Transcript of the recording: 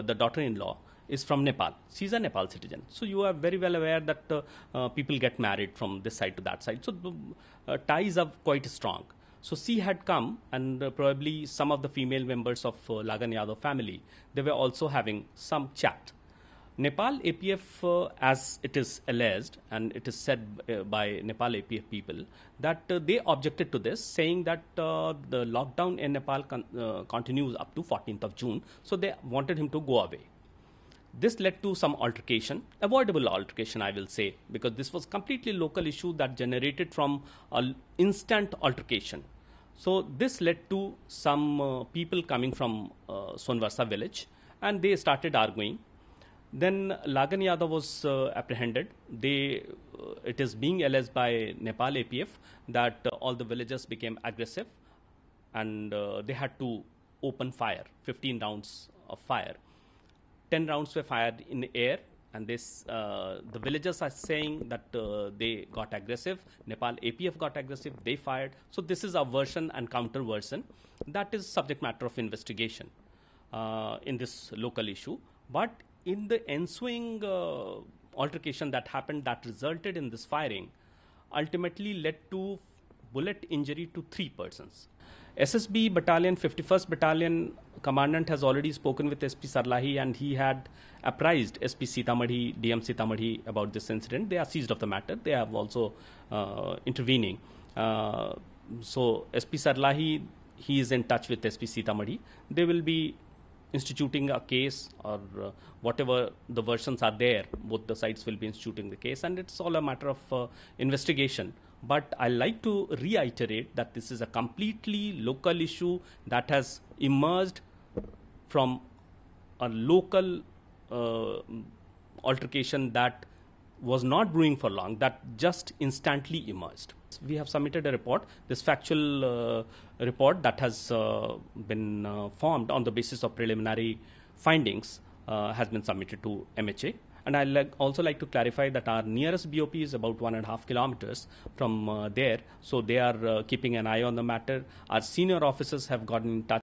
but the daughter-in-law is from Nepal. She's a Nepal citizen. So you are very well aware that uh, uh, people get married from this side to that side. So uh, ties are quite strong. So she had come, and uh, probably some of the female members of uh, Lagan Yadav family, they were also having some chat. Nepal APF, uh, as it is alleged and it is said uh, by Nepal APF people, that uh, they objected to this, saying that uh, the lockdown in Nepal con- uh, continues up to 14th of June, so they wanted him to go away. This led to some altercation, avoidable altercation, I will say, because this was completely local issue that generated from an instant altercation. So this led to some uh, people coming from Sonvarsa village, and they started arguing then Lagan Yadav was uh, apprehended. They, uh, it is being alleged by Nepal APF that uh, all the villagers became aggressive and uh, they had to open fire, 15 rounds of fire. 10 rounds were fired in the air and this, uh, the villagers are saying that uh, they got aggressive. Nepal APF got aggressive, they fired. So this is a version and counter version. That is subject matter of investigation in this local issue. But in the ensuing uh, altercation that happened that resulted in this firing ultimately led to bullet injury to three persons. SSB Battalion, 51st Battalion Commandant has already spoken with SP Sarlahi and he had apprised SP Sitamadhi, DM Sitamadhi about this incident. They are seized of the matter. They have also uh, intervening. Uh, so SP Sarlahi, he is in touch with SP Sitamadhi. They will be instituting a case or uh, whatever the versions are there, both the sides will be instituting the case, and it's all a matter of uh, investigation. But I like to reiterate that this is a completely local issue that has emerged from a local uh, altercation that was not brewing for long, that just instantly emerged. We have submitted a report, this factual uh, report that has uh, been uh, formed on the basis of preliminary findings uh, has been submitted to MHA. And i will also like to clarify that our nearest BOP is about one and a half kilometers from uh, there, so they are uh, keeping an eye on the matter. Our senior officers have gotten in touch.